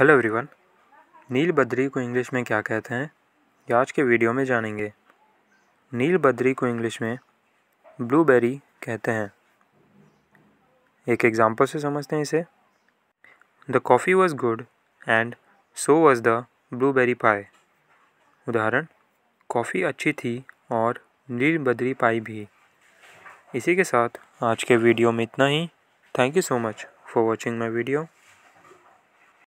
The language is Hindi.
हेलो एवरीवन नील बद्री को इंग्लिश में क्या कहते हैं ये आज के वीडियो में जानेंगे नील बद्री को इंग्लिश में ब्लूबेरी कहते हैं एक एग्ज़ाम्पल से समझते हैं इसे the coffee was good and so was the blueberry pie उदाहरण कॉफ़ी अच्छी थी और नील बद्री पाई भी इसी के साथ आज के वीडियो में इतना ही thank you so much for watching my video